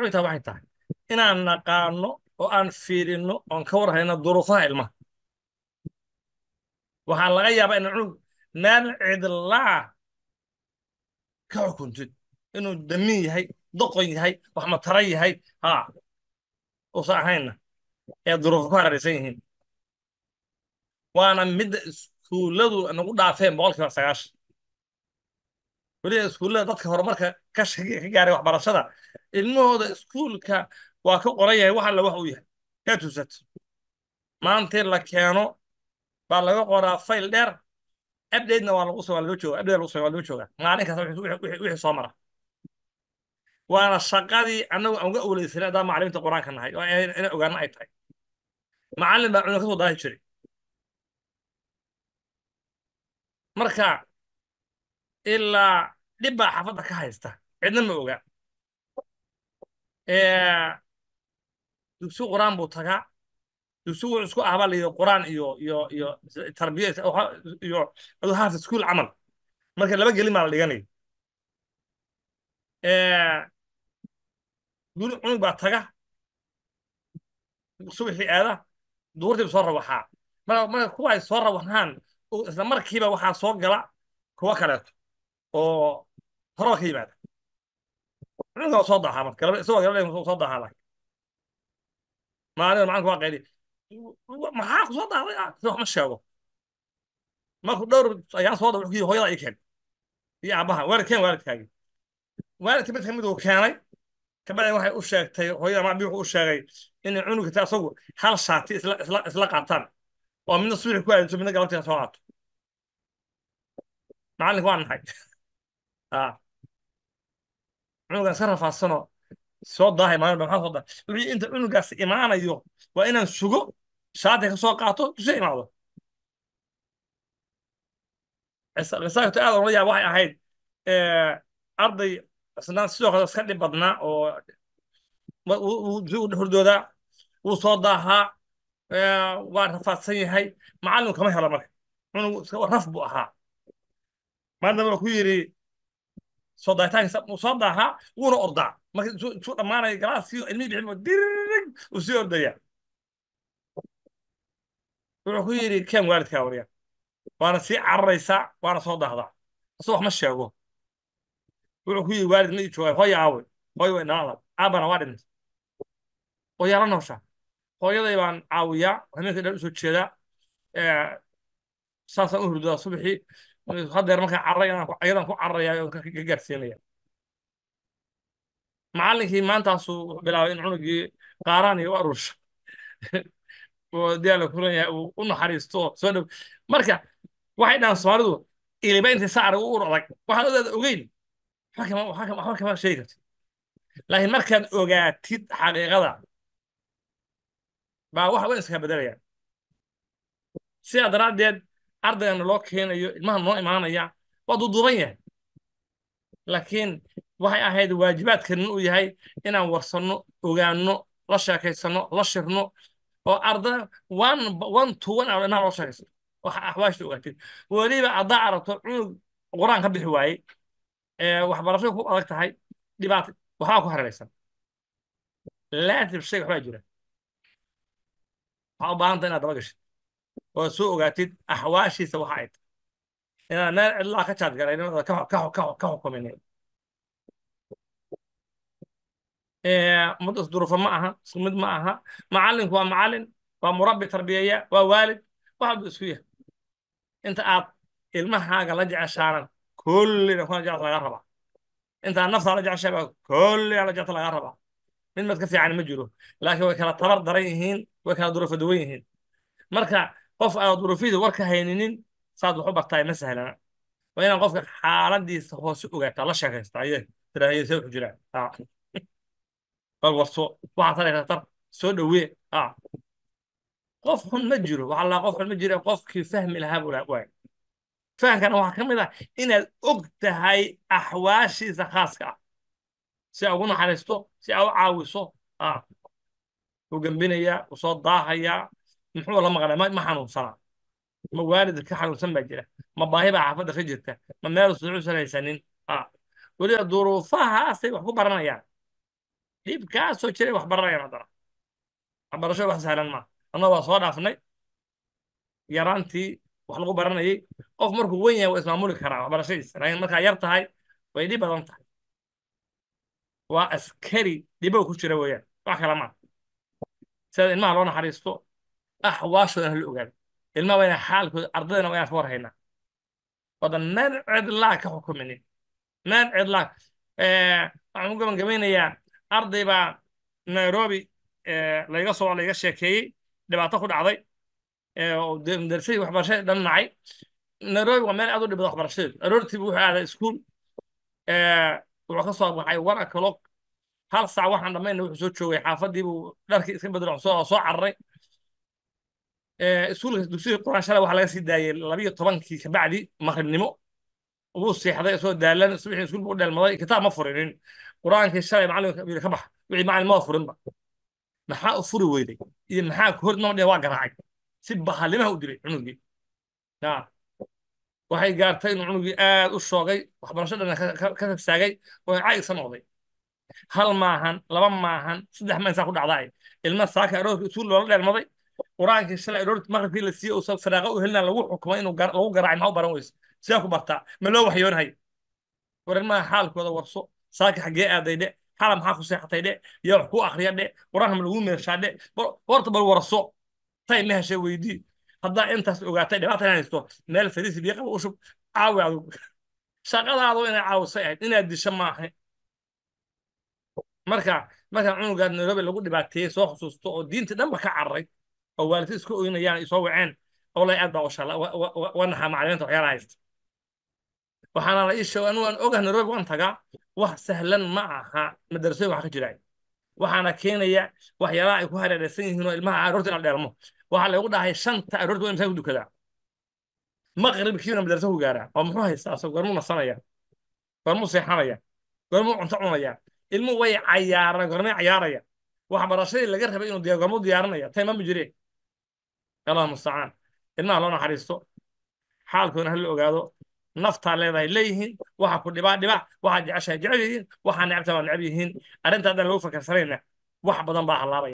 mictaa waxay tahay inaan naqaano oo aan fiirino oan ka warhayno duruufaha ilmaha waxaa laga yaabaa inaan cunug meel cidlaa ka xukuntid inuu damin yahay doqon yahay wax waxmatara yahay ha uusan ahayna ee duruufa ku hareeraysan yihiin waana midda iskuulladu nagu dhaafeen boqolkiiba sagaashan weliba iskuullada dadka horumarka ka gaaray waxbarashada ilmahooda iskuulka waa ka qoran yahay wax alla wax uu yahay ka tusat maanta la keeno baa laga qoraa fayl dheer abdeedna waa lagu laga jooga abdeed lagu waa laga jooga maalin kasta wixii soo mara waana shaqadii annagu aan uga oleysanay haddaan macalimiinta qur-aanka nahay oo inay ogaano ay tahay macalin baa cuna ka soo daahi jiray marka ilaa dhib baa xaafadda ka haysta cidna ma oga dugsi qur-aan buu tagaa dugsi wuxuu isku ahbaa la yidhi qur-aan iyo iyo iyo tarbiya iyo aduu haafid camal marka laba gelin baa la dhiganaya guri cunug baa taga subaxii aada duurtii soo rawaxaa marka marka kuwa ay soo rawaxaan isla markiiba waxaa soo gala kuwa kaleeto oo ka yimaada maclinka waa soo daaxaa marka isagoo gabadh soo daaxaa laakiin maalin macalinka waa qaydi maxaa ku soo daaxday si ma sheego marku dhowr ayaan soo daaxay wuxuu yidhi hooyada ii keen iyo aabbaha waalidkeen waalidkaagii waalidka midka mid uu keenay kabacdi waxay u sheegtay hooyada mabi wuxuu u sheegay inay cunugata isagu hal shaati isla isla isla qaataan oo midna subaxi ku aadinto midna galabtii soo qaato macalinku waa nahay cunugan iska rafaadsanoo soo daahay maalin maxaa soo daahay wixii inta cunugaas imaanayo waa inaan sugo shaada kasoo qaato dusha imaado qisaagto aad ola yaab waxay ahayd arday isnaan sidoo kale iska dhib badnaa oo hurdoodaa wuu soo daahaa waa rafaadsan yahay macallin kama helo marka cunug raf buu ahaa maalin dambe ku yidhi soodahitaanka soo daahaa wuuna ordaa marka intuu dhammaanaya galaa si ilmihii biximo dirig uu sii ordaya wuxuu ku yidhi ken waalidkaa warya waana sii cararaysaa waana soo dahdaa asu wax ma sheego wuxuu ku yidhi waalid ma ii joogay hooya aawe hooya way dhalaan aabana waa dhintay oo yaala noosha hooyaday baan caawiyaa habeenkii dhan usoo jeedaa saasaan u hurdaa subaxii hadeer markaa carara ayadan ku cararaya ka gaarsiinaya macallinkii maantaasu wuxuu bilaabay in cunugii qaaraan iyo u aruusho oo diyaala kulan yahay uu u naxariisto soo dhow marka waxay dhahaan soomaalidu ilibayntii sacar u ur adag waxaan odaada ogeyn waxba kama sheegi karti laakiin markaad ogaatid xaqiiqada baa wax weyn iska bedelayaan sidaa daraaddeed ardaygaana loo keenayo ilmaha noo imaanaya waa duduuban yahay laakiin waxay ahayd waajibaadkanin uu yahay inaan warsanno ogaanno la sheekaysanno la shirno oo arda one to one aan inaan loo sheekaysanno waxa axwaasha ogaatid weliba haddaa aragto cunug qur-aan ka bixi waayey waxbarashada ku adag tahay dhibaata waxbaa ku hareeraysan laatib shayga waxbaa jira waxaa u baahan tahay inaad daba oad soo ogaatid axwaashiisa waxa ay tahay inaan meel cidlaa ah ka jaadgalaynin ka xukumin mid isduruufo ma aha isku mid ma aha macallinku waa macallin waa murabbi tarbiyaya waa waalid waxaadu isku yahay inta aad ilmahaaga la jeceshaanan kullina kuna jeclta laga rabaa intaad aad naftaa la jeceshaba kullina la jeclta laga rabaa mid mad ka fiican ma jiro laakiin way kala tabar daran yihiin way kala duruufa duwan yihiin marka qof aan duruufyadii warka hayninin saad waxu bartaa ma sahlana waa inaad qofka xaaladiisa hoose ogaataa la sheekaysta soo ah. dhowee ah. qof xun ma jiro waxaa qof xun ma jiro qofkii fahmi lahaa buu fahamkana waxaa ka mid ah inaad og tahay axwaashiisa khaaska ah si a ugu naxariisto si aa u caawiso wuu ah. gembinayaa wuu soo daahayaa muxuu la maqnaa ma xanuunsana ma waalid ka xanuunsan baa jira ma baahi baa xaafadda ka jirta ma meel sucuusan a weliba duruufahaasay wax ku baranayaan dhibkaasoo jiray wax baranayaan haddana waxbarashada wax sahlan ma annaga waa soo dhaafnay yaraantii wax lagu baranayay qof markuu weyn yahay waa ismaamuli karaa waxbarashadiisa laakiin markaa yar tahay way dhib badan tahay waa askari dhibow ku jira weyaan wax kala maaha sida ilmaha loo naxariisto axwaashooda aan la ogaan ilmaa waa xaalkooda ardaydana waa inaan ka warhaynaa wadan meel cidlaa ka xukuminin meel cidlaa waxaan ku gabangabeynayaa arday baa nairobi layga soo layga sheekeeyey dhibaato ku dhacday darsadii waxbarashadii dhan nairobi waa meel aad u dhibada waxbarashadeedu aroortiibu wuxuu aaday iskuul wuxuu ka soo baxay one o'clock hal saac waxaan dhammayna wuxuu soo joogay xaafadiibuu dharkii iska bedelo soo cararay iskuulka dugsiga quraan waxaa laga sii daayey labiyo tobankii kabacdi maqribnimo wuu seexday soo daalan subaxii iskuul buu dheelmaday kitaab ma furinin quraankii shalay macalinka ka bax wixii macalin ma furinba maxaa u furi weyday iyo maxaa hor noo dhee waa garaacay si bahalimaha u dilay cunugii waxay gaartay inuu cunugii aad u shoogay waxbarasho dhan ka tagsaagay oo caayigsa noqday hal maahan laba maahan saddex ma insaa ku dhacdaay ilma saaka arooska iskuul loola dheelmaday qur-aankii shalay dhowrt maqribkii la siiyey uusan firaaqo u helina lagu xukumay inuu lagu garaacay maxaa u baran weysa sidee ku bartaa ma loo waxyoonhayo warmaha xaalkooda warso saaka xaggee aaday dhe xala maxaa ku seexatay dhe yaa wax ku akriya dhe qur-aanka ma lagu meeshaa dhe horta bal warso tay ma heshay weydii haddaa intaas ogaatay dhibaata haysto meel fariisi biyo qaba u caawi adug shaqadaadu inay caawisay ahayd inaad disho maaha marka marka cunugaad nairobi lagu dhibaateeyey soo xusuusto oo diinta dhanba ka cararay oo waalidka iska oynayaan isoo waceen olay aad baa ushala wa naxaa macalimiinta waxyaala haysta waxaana la iisheeg anigu aan ogah nairobi waan tagaa wax sahlan ma aha madarasooyin wax ka jiraan waxaana keenaya waxyaalaha ay ku hareereysan yihiin oo ilmaha aroorta in dheelmo waxaa lagu dhahay shanta aroorta waa imsaan ku dukadaa maqribkiina madarasa ku gaaraa oo muxuu haystaa goormuu nasanaya goormuu seexanaya goormuu cunto cunaya ilmuhu way cayaaraan goormay cayaaraya waxbarashadii laga rabay inuu goormuu diyaarinaya taymama jireen allah mustacaan ilmaha loo naxariisto xaalkoodna hal la ogaado naftaa leedahay leeyihiin waxa ku dhibaa dhibac waxaa jeceshahay jecel yihiin waxaa necabtaa waa necab yihiin arrinta haddaan lagu fakarsanayna wax badan baa halaabaya